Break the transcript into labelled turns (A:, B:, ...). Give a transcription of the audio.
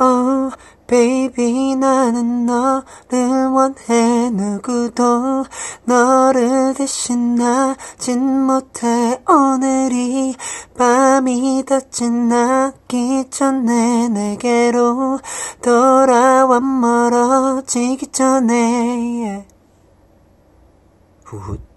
A: Oh, baby, 나는 너를 원해. 누구도 너를 대신 나진 못해. 오늘이 밤이 덧진 낮기 전에 내게로 돌아와 멀어지기 전에. 후훗.